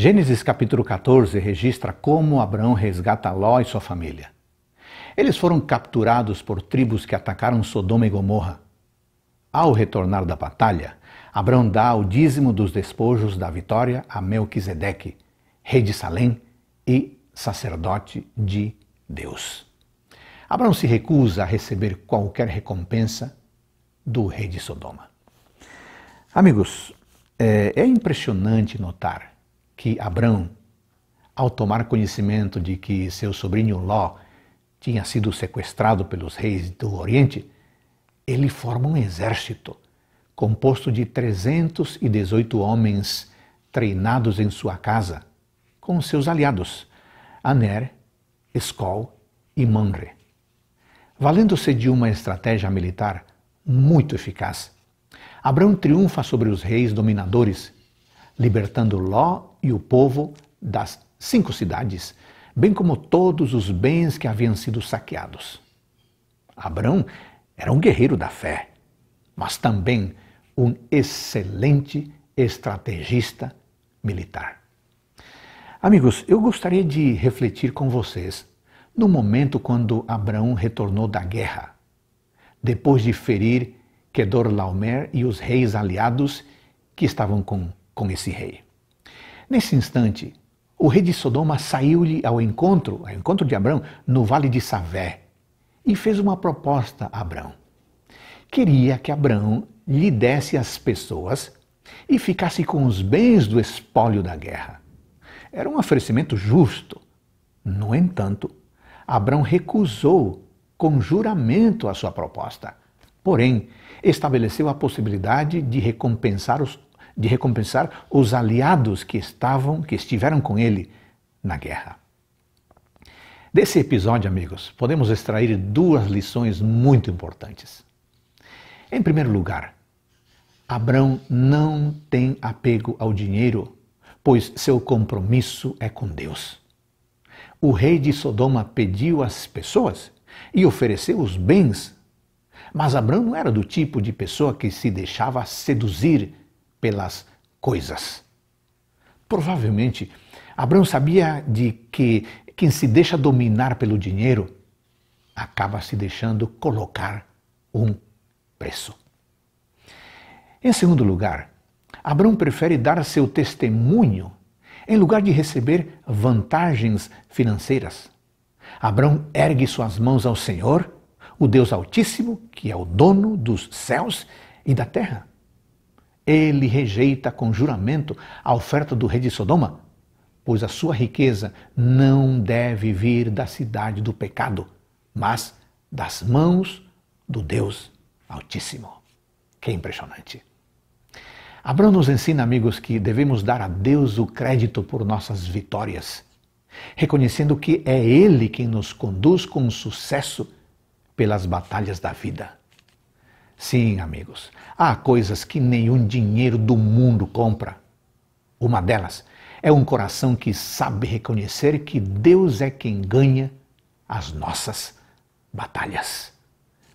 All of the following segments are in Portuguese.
Gênesis capítulo 14 registra como Abraão resgata Ló e sua família. Eles foram capturados por tribos que atacaram Sodoma e Gomorra. Ao retornar da batalha, Abraão dá o dízimo dos despojos da vitória a Melquisedeque, rei de Salém e sacerdote de Deus. Abraão se recusa a receber qualquer recompensa do rei de Sodoma. Amigos, é, é impressionante notar que Abrão, ao tomar conhecimento de que seu sobrinho Ló tinha sido sequestrado pelos reis do Oriente, ele forma um exército composto de 318 homens treinados em sua casa, com seus aliados Aner, Escol e Manre. Valendo-se de uma estratégia militar muito eficaz, Abrão triunfa sobre os reis dominadores, libertando Ló e o povo das cinco cidades, bem como todos os bens que haviam sido saqueados. Abrão era um guerreiro da fé, mas também um excelente estrategista militar. Amigos, eu gostaria de refletir com vocês no momento quando Abraão retornou da guerra, depois de ferir Kedor Laomer e os reis aliados que estavam com, com esse rei. Nesse instante, o rei de Sodoma saiu-lhe ao encontro, ao encontro de Abrão, no vale de Savé, e fez uma proposta a Abrão. Queria que Abrão lhe desse as pessoas e ficasse com os bens do espólio da guerra. Era um oferecimento justo. No entanto, Abrão recusou com juramento a sua proposta. Porém, estabeleceu a possibilidade de recompensar os de recompensar os aliados que estavam, que estiveram com ele na guerra. Desse episódio, amigos, podemos extrair duas lições muito importantes. Em primeiro lugar, Abrão não tem apego ao dinheiro, pois seu compromisso é com Deus. O rei de Sodoma pediu às pessoas e ofereceu os bens, mas Abrão não era do tipo de pessoa que se deixava seduzir pelas coisas. Provavelmente, Abraão sabia de que quem se deixa dominar pelo dinheiro acaba se deixando colocar um preço. Em segundo lugar, Abraão prefere dar seu testemunho em lugar de receber vantagens financeiras. Abraão ergue suas mãos ao Senhor, o Deus Altíssimo, que é o dono dos céus e da terra. Ele rejeita com juramento a oferta do rei de Sodoma, pois a sua riqueza não deve vir da cidade do pecado, mas das mãos do Deus Altíssimo. Que impressionante! Abraão nos ensina, amigos, que devemos dar a Deus o crédito por nossas vitórias, reconhecendo que é Ele quem nos conduz com sucesso pelas batalhas da vida. Sim, amigos, há coisas que nenhum dinheiro do mundo compra. Uma delas é um coração que sabe reconhecer que Deus é quem ganha as nossas batalhas.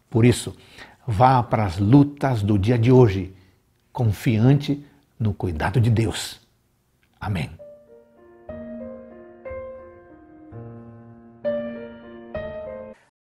Por isso, vá para as lutas do dia de hoje, confiante no cuidado de Deus. Amém.